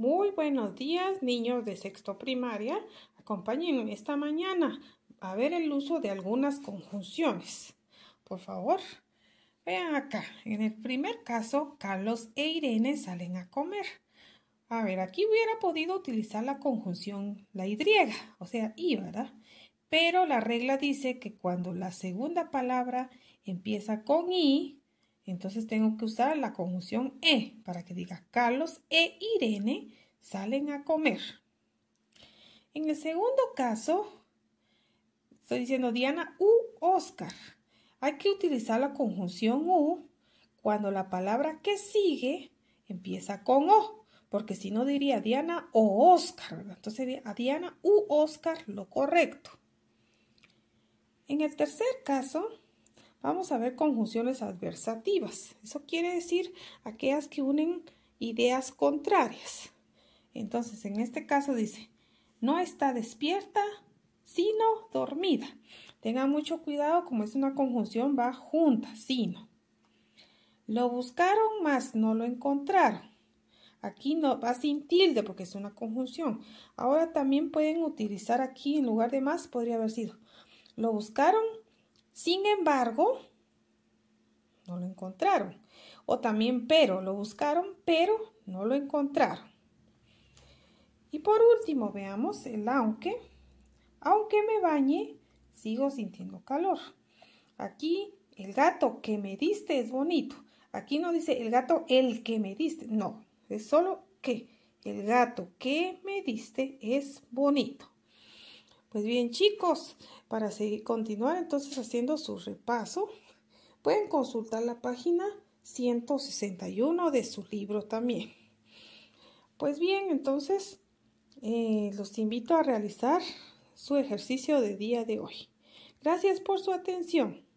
Muy buenos días, niños de sexto primaria. Acompáñenme esta mañana a ver el uso de algunas conjunciones. Por favor, vean acá. En el primer caso, Carlos e Irene salen a comer. A ver, aquí hubiera podido utilizar la conjunción la Y, o sea, I, ¿verdad? Pero la regla dice que cuando la segunda palabra empieza con I, entonces tengo que usar la conjunción e para que diga Carlos e Irene salen a comer. En el segundo caso, estoy diciendo Diana u Oscar. Hay que utilizar la conjunción u cuando la palabra que sigue empieza con o, porque si no diría Diana o Oscar. Entonces sería a Diana u Oscar lo correcto. En el tercer caso, vamos a ver conjunciones adversativas. Eso quiere decir aquellas que unen ideas contrarias. Entonces, en este caso dice, no está despierta, sino dormida. tenga mucho cuidado, como es una conjunción, va junta, sino. Lo buscaron, más no lo encontraron. Aquí no va sin tilde porque es una conjunción. Ahora también pueden utilizar aquí en lugar de más podría haber sido. Lo buscaron, sin embargo, no lo encontraron. O también pero, lo buscaron, pero no lo encontraron. Y por último, veamos el aunque. Aunque me bañe, sigo sintiendo calor. Aquí, el gato que me diste es bonito. Aquí no dice el gato el que me diste. No, es solo que. El gato que me diste es bonito. Pues bien chicos, para seguir, continuar entonces haciendo su repaso, pueden consultar la página 161 de su libro también. Pues bien, entonces eh, los invito a realizar su ejercicio de día de hoy. Gracias por su atención.